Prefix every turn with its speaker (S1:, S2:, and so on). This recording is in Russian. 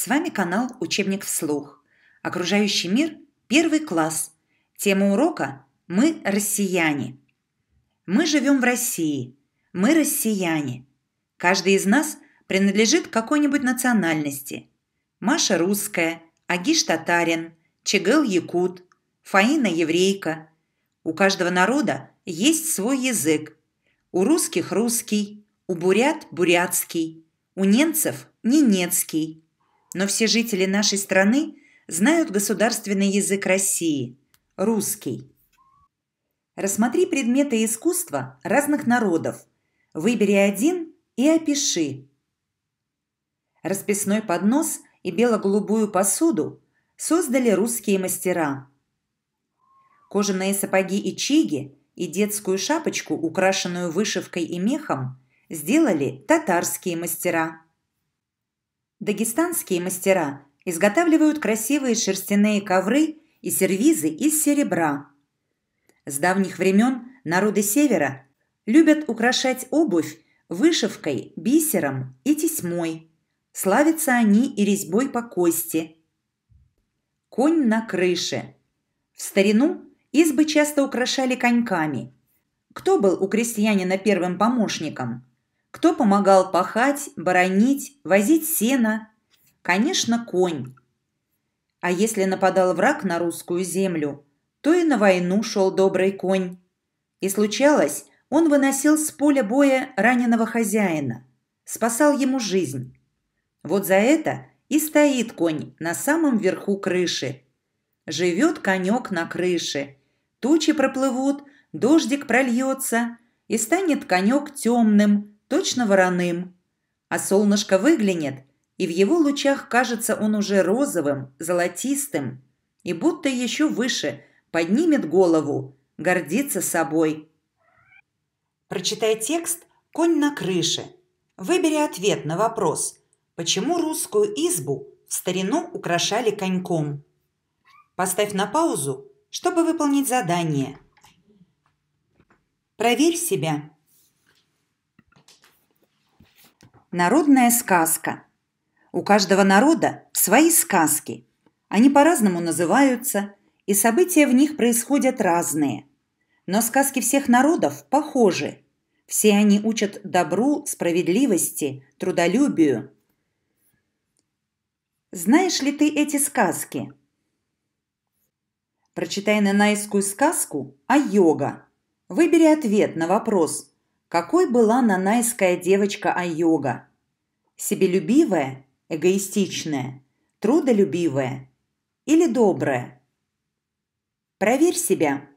S1: С вами канал «Учебник вслух». Окружающий мир – первый класс. Тема урока – «Мы россияне». Мы живем в России. Мы россияне. Каждый из нас принадлежит какой-нибудь национальности. Маша русская, Агиш татарин, Чегел якут, Фаина еврейка. У каждого народа есть свой язык. У русских русский, у бурят бурятский, у немцев ненецкий – но все жители нашей страны знают государственный язык России – русский. Рассмотри предметы искусства разных народов, выбери один и опиши. Расписной поднос и бело-голубую посуду создали русские мастера. Кожаные сапоги и чиги и детскую шапочку, украшенную вышивкой и мехом, сделали татарские мастера. Дагестанские мастера изготавливают красивые шерстяные ковры и сервизы из серебра. С давних времен народы Севера любят украшать обувь вышивкой, бисером и тесьмой. Славятся они и резьбой по кости. Конь на крыше. В старину избы часто украшали коньками. Кто был у крестьянина первым помощником – кто помогал пахать, боронить, возить сено? Конечно, конь. А если нападал враг на русскую землю, то и на войну шел добрый конь. И случалось, он выносил с поля боя раненого хозяина, спасал ему жизнь. Вот за это и стоит конь на самом верху крыши. Живет конек на крыше. Тучи проплывут, дождик прольется, и станет конек темным, точно вороным. А солнышко выглянет, и в его лучах кажется он уже розовым, золотистым, и будто еще выше поднимет голову, гордится собой. Прочитай текст «Конь на крыше». Выбери ответ на вопрос «Почему русскую избу в старину украшали коньком?» Поставь на паузу, чтобы выполнить задание. Проверь себя. Народная сказка. У каждого народа свои сказки. Они по-разному называются, и события в них происходят разные. Но сказки всех народов похожи. Все они учат добру, справедливости, трудолюбию. Знаешь ли ты эти сказки? Прочитай нанайскую сказку о йога. Выбери ответ на вопрос какой была нанайская девочка Айога? Себелюбивая, эгоистичная, трудолюбивая или добрая? Проверь себя,